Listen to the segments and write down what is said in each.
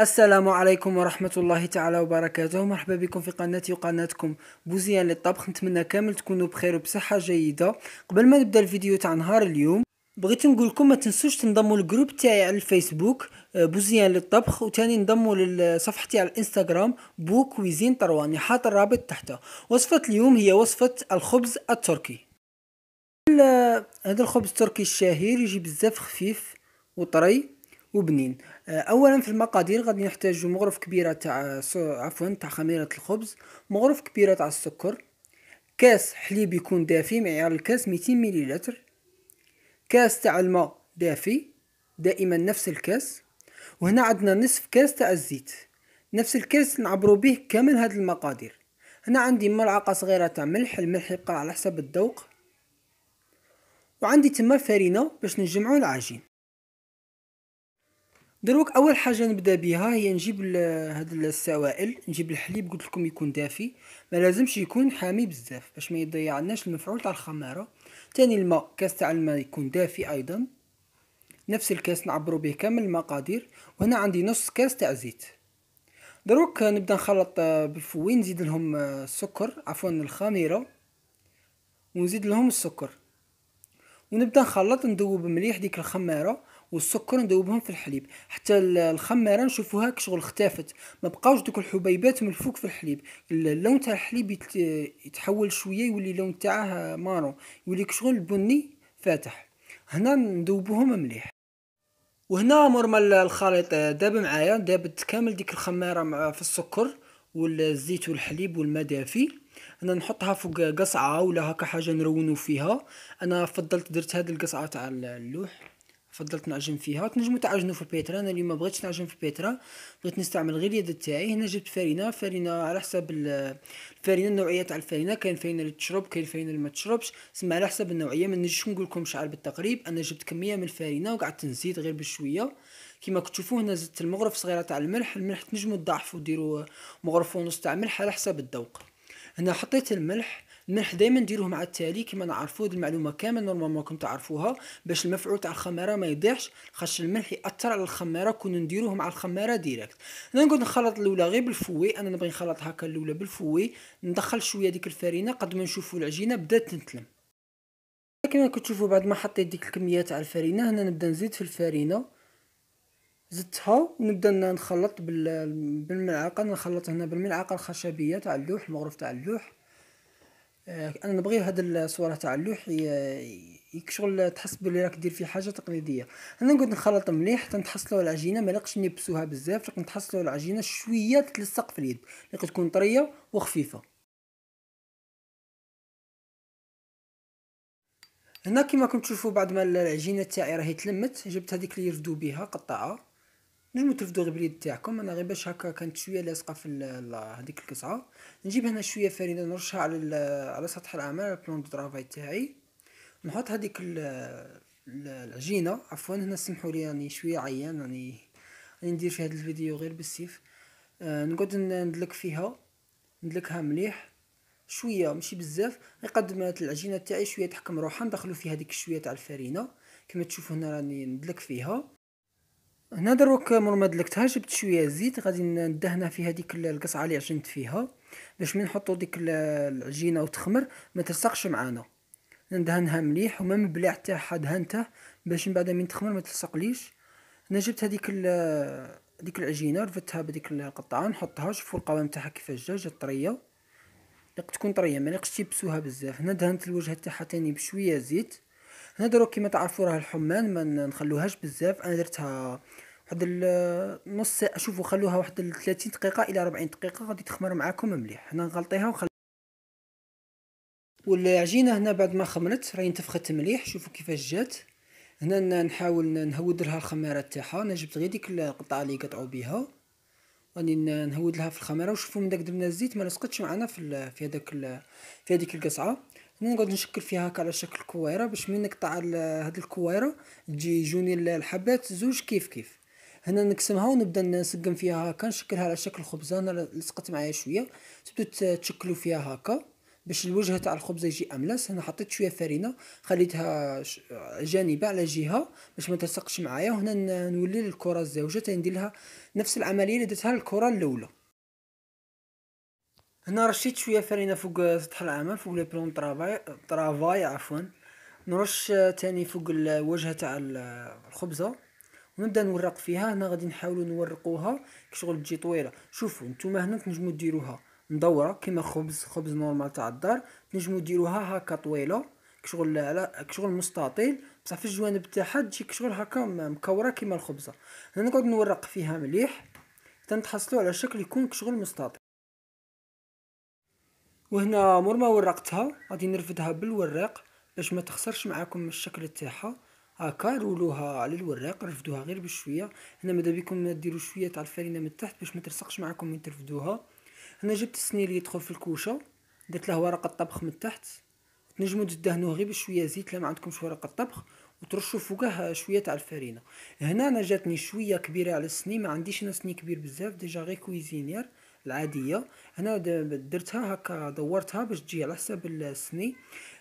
السلام عليكم ورحمة الله تعالى وبركاته مرحبا بكم في قناتي وقناتكم بوزيان للطبخ نتمنى كامل تكونوا بخير وبصحة جيدة قبل ما نبدا الفيديو تاع نهار اليوم بغيت نقول لكم ما تنسوش تنضموا للجروب تاعي على الفيسبوك آه، بوزيان للطبخ وتاني نضموا لصفحتي على الانستغرام بو كويزين طرواني حاط الرابط تحته وصفة اليوم هي وصفة الخبز التركي هذا الخبز التركي الشهير يجي بزاف خفيف وطري وبنين آه، اولا في المقادير غادي نحتاج مغرف كبيره تاع آه، عفوا تاع خميره الخبز مغرف كبيره تاع السكر كاس حليب يكون دافي معيار الكاس 200 مليلتر كاس تاع الماء دافي دائما نفس الكاس وهنا عندنا نصف كاس تاع الزيت نفس الكاس نعبرو به كامل هاد المقادير هنا عندي ملعقه صغيره تاع ملح الملح يبقى على حسب الذوق وعندي تما فرينه باش نجمعو العجين دروك اول حاجه نبدا بها هي نجيب هاد السوائل نجيب الحليب قلت لكم يكون دافي ما لازمش يكون حامي بزاف باش ما يضيعناش المفعول تاع الخماره تاني الماء كاس تاع الماء يكون دافي ايضا نفس الكاس نعبرو به كامل المقادير وهنا عندي نص كاس تاع زيت دروك نبدا نخلط آه، بالفوي نزيد لهم آه، السكر عفوا الخميره ونزيد لهم السكر ونبدا نخلط ندوب مليح ديك الخماره والسكر نذوبهم في الحليب حتى الخماره نشوفوها كشغل اختفت ما بقاوش دوك الحبيبات من الفوق في الحليب اللون تاع الحليب يتحول شويه يولي اللون تاعه مارون يولي كشغل بني فاتح هنا نذوبوهم مليح وهنا مر مال الخليط داب معايا دابت كامل ديك الخماره مع في السكر والزيت والحليب والماء دافي انا نحطها فوق قصعه ولا هكا حاجه نرونو فيها انا فضلت درت هاد القصعه تاع اللوح فضلت نعجن فيها تنجمو تعجنو في البيترا انا اليوم ما بغيتش نعجن في البيترا بغيت نستعمل غير اليد تاعي هنا جبت فرينه فرينه على حسب الفرينه النوعيه تاع الفرينه كاين فرينه اللي تشرب كاين فرينه اللي ما تشربش سما على حسب النوعيه ما نقولكم نقول لكم بالتقريب انا جبت كميه من الفرينه وقعدت نزيد غير بشويه كيما كتشوفوا هنا زدت المغرف صغيره تاع الملح الملح تنجموا تضاعفوا ديروا مغرف ونص تاع ملح على حسب الذوق هنا حطيت الملح نحن دائما نديروه مع التالي كما نعرفوا هذه المعلومه كامل نورمالمون راكم تعرفوها باش المفعول تاع الخماره ما يضيعش خاطر الملح ياثر على الخماره كون نديروه مع الخماره ديريكت انا نقعد نخلط الاولى غير بالفوي انا نبغي نخلط هكا الاولى بالفوي ندخل شويه ديك الفرينه قد ما نشوفوا العجينه بدات تنتلم كما تشوفوا بعد ما حطيت ديك الكميه تاع الفرينه هنا نبدا نزيد في الفرينه زدتها ونبدا نخلط بالملعقه نخلط هنا بالملعقه الخشبيه تاع اللوح المغرف تاع اللوح انا نبغي هاد الصوره تاع اللوح شغل تحس بلي راك دير فيه حاجه تقليديه انا نقعد نخلط مليح حتى نتحصلوا العجينه ما لقش نيبسوها بزاف راك نتحصلوا العجينه شويه تلصق في اليد لقد تكون طريه وخفيفه هنا كما كنتم تشوفوا بعد ما العجينه تاعي راهي تلمت جبت هذيك اللي يردو بها قطعها المهم تفدو غير باليد تاعكم انا غير باش هكا كانت شويه لاصقه في هذيك القصعه نجيب هنا شويه فريده نرشها على على سطح الاعمال البلون دو ترافاي تاعي نحط هذيك العجينه عفوا هنا سمحوا لي راني يعني شويه عيان راني يعني راني ندير في هذا الفيديو غير بالسيف آه نقعد ندلك فيها ندلكها مليح شويه ماشي بزاف غير قد ما العجينه تاعي شويه تحكم روحها ندخلو فيها هذيك شويه تاع الفرينه كما تشوفوا هنا راني ندلك فيها هنا دروك مرمى دلكتها جبت شويه زيت غادي ندهن في هذيك القصعه اللي عجنت فيها باش ملي نحطو ديك العجينه وتخمر ما تلصقش معانا ندهنها مليح وما مبلع تاعها هانته باش من بعد من تخمر ما تلصقليش انا جبت هذيك ديك العجينه رفتها بديك القطعه نحطها شوفوا القوام تاعها كيفاش جا جات طريه لقد تكون طريه ما لقش تيبسوها بزاف هنا دهنت الوجه تاعها تاني بشويه زيت انا دروك كيما تعرفوا راه الحمان ما نخلوهاش بزاف انا درتها واحد نص ساعه شوفوا خلوها واحد 30 دقيقه الى 40 دقيقه غادي تخمر معاكم مليح هنا نغلطيها وخل والعجينه هنا بعد ما خمرت راهي انتفخت مليح شوفوا كيفاش جات هنا نحاول نهود لها الخماره تاعها انا جبت غير ديك القطعه اللي قطعوا بها راني نهود لها في الخماره وشوفوا من داك درنا الزيت ما لصقتش معنا في في هذاك في هذيك القصعه انا نقعد نشكل فيها هكا على شكل كويره باش من نقطع هاد الكويره تجي يجوني الحبات زوج كيف كيف هنا نقسمها ونبدا نسقم فيها هكا نشكلها على شكل خبزه انا لصقت معايا شويه تبدو تشكلوا فيها هكا باش الوجه تاع الخبزه يجي املس هنا حطيت شويه فرينه خليتها جانبه على جهه باش ما تلصقش معايا وهنا نولي الكره الزوجه تندير لها نفس العمليه اللي درتها الكره الاولى هنا رشيت شويه فرينه فوق سطح العمل فوق لي بلون طرافاي طرافاي عفوا نرش تاني فوق الواجهه تاع الخبزه ونبدا نورق فيها هنا غادي نحاولوا نورقوها كشغل تجي طويله شوفوا نتوما هنا تنجموا ديروها مدوره كيما خبز خبز نورمال تاع الدار تنجموا ديروها هكا طويله كشغل على كشغل مستطيل بصح في الجوانب تاعها تجي كشغل هكا مكوره كيما الخبزه هنا نقعد نورق فيها مليح حتى نتحصلوا على شكل يكون كشغل مستطيل وهنا مور ما ورقتها غادي نرفدها بالوراق باش ما تخسرش معاكم الشكل تاعها هاكا رولوها على الوراق رفدوها غير بشويه هنا ماذا بكم ديروا شويه تاع الفرينه من تحت باش ما تلصقش معاكم من ترفدوها هنا جبت السنير اللي يدخل في الكوشه درت له ورقه طبخ من تحت تنجموا تدهنوه غير بشويه زيت لا ما عندكمش ورقه طبخ وترشوا فوقها شويه تاع الفارينه هنا انا جاتني شويه كبيره على السني ما عنديش انا سني كبير بزاف ديجا غير كويزينير العاديه هنا درتها هكا دورتها باش تجي على حساب السني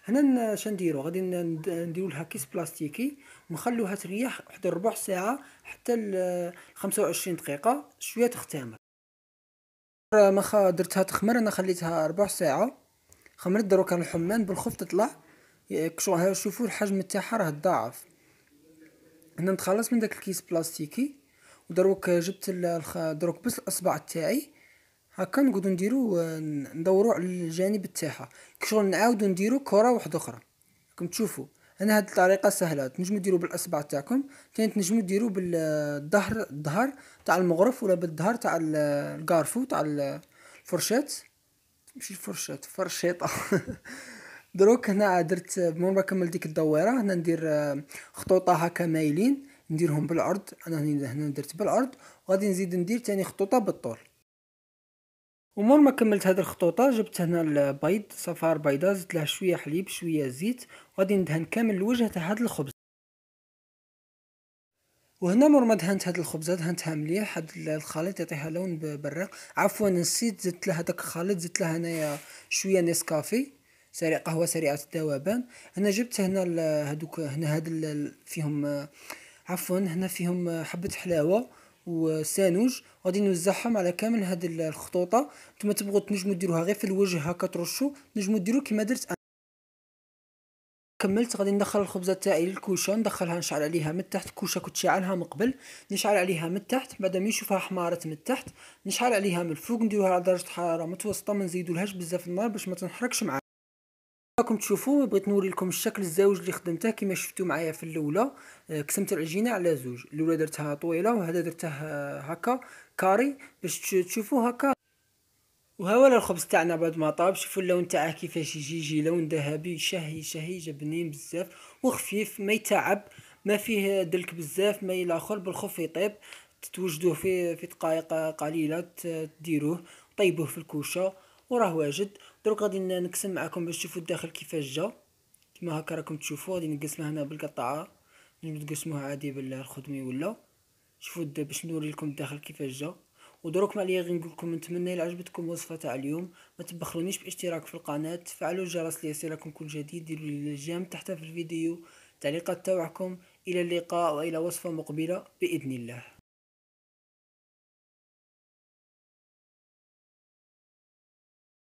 هنا شنديرو غادي نديرو لها كيس بلاستيكي ونخلوها تريح واحد ربع ساعه حتى ل 25 دقيقه شويه تختمر ما درتها تخمر انا خليتها ربع ساعه خمرت دروك الحمان بالخف تطلع كشغل شوفوا الحجم تاعها راه ضاعف هنا نتخلص من داك الكيس بلاستيكي ودروك جبت دروك بس الاصبع تاعي هكا نقعدو نديرو آه، ندورو على الجانب تاعها كشغل نعاودو نديرو كره واحده اخرى راكم تشوفوا انا هاد الطريقه سهله تنجمو ديرو بالاصبع تاعكم ثاني تنجمو ديرو بالظهر الظهر تاع المغرف ولا بالظهر تاع الكارفو تاع الفرشات ماشي الفرشات فرشيطه دروك هنا درت من ما كمل ديك الدويره هنا ندير آه، خطوطه هكا مايلين نديرهم بالعرض انا هنا درت بالعرض وغادي نزيد ندير تاني خطوطه بالطول ومور ما كملت هاد الخطوطه جبت هنا البيض صفار بيضه زدت له شويه حليب شويه زيت وغادي ندهن كامل الوجه تاع هاد الخبز وهنا مور ما دهنت هاد الخبزه دهنتها مليح هاد الخليط يعطيها لون براق عفوا نسيت زدت لها داك الخليط زدت لها هنايا شويه نسكافي سريع قهوه سريعه الذوبان انا جبت هنا هادوك هنا هاد فيهم عفوا هنا فيهم حبه حلاوه وسانوج غادي نوزعهم على كامل هاد الخطوطه نتوما تبغوا تنجمو ديروها غير في الوجه هكا ترشو تنجمو ديرو كيما درت أنا. كملت غادي ندخل الخبزه تاعي للكوشه ندخلها نشعل عليها من تحت الكوشه كنت شاعلها من قبل نشعل عليها من تحت بعد ما نشوفها حمارت من تحت نشعل عليها من الفوق نديروها على درجه حراره متوسطه ما نزيدولهاش بزاف النار باش ما تنحرقش راكم تشوفوا بغيت نوري لكم الشكل الزوج اللي خدمته كما شفتوا معايا في الاولى قسمت آه، العجينه على زوج الاولى درتها طويله وهذا درته هكا كاري باش تشوفوا هكا وها الخبز تاعنا بعد ما طاب شوفوا اللون تاعه كيفاش يجي يجي لون ذهبي شهي شهي جبنين بزاف وخفيف ما يتعب ما فيه دلك بزاف ما الاخر بالخف يطيب تتوجدوه في في دقائق قليله تديروه طيبوه في الكوشه وراه واجد دروك غادي نقسم معكم باش تشوفوا الداخل كيفاش جا كما هكا راكم تشوفوا غادي نقسمها هنا بالقطعه نجم تقسموها عادي بالخدمي ولا شوفوا باش نوري لكم الداخل كيفاش جا ودروك ما عليا غير نقول لكم نتمنى الا عجبتكم الوصفه تاع اليوم ما تبخلونيش باشتراك في القناه تفعلوا الجرس ليصلكم كل جديد ديروا لي الجيم تحت في الفيديو تعليقات تاعكم الى اللقاء والى وصفه مقبله باذن الله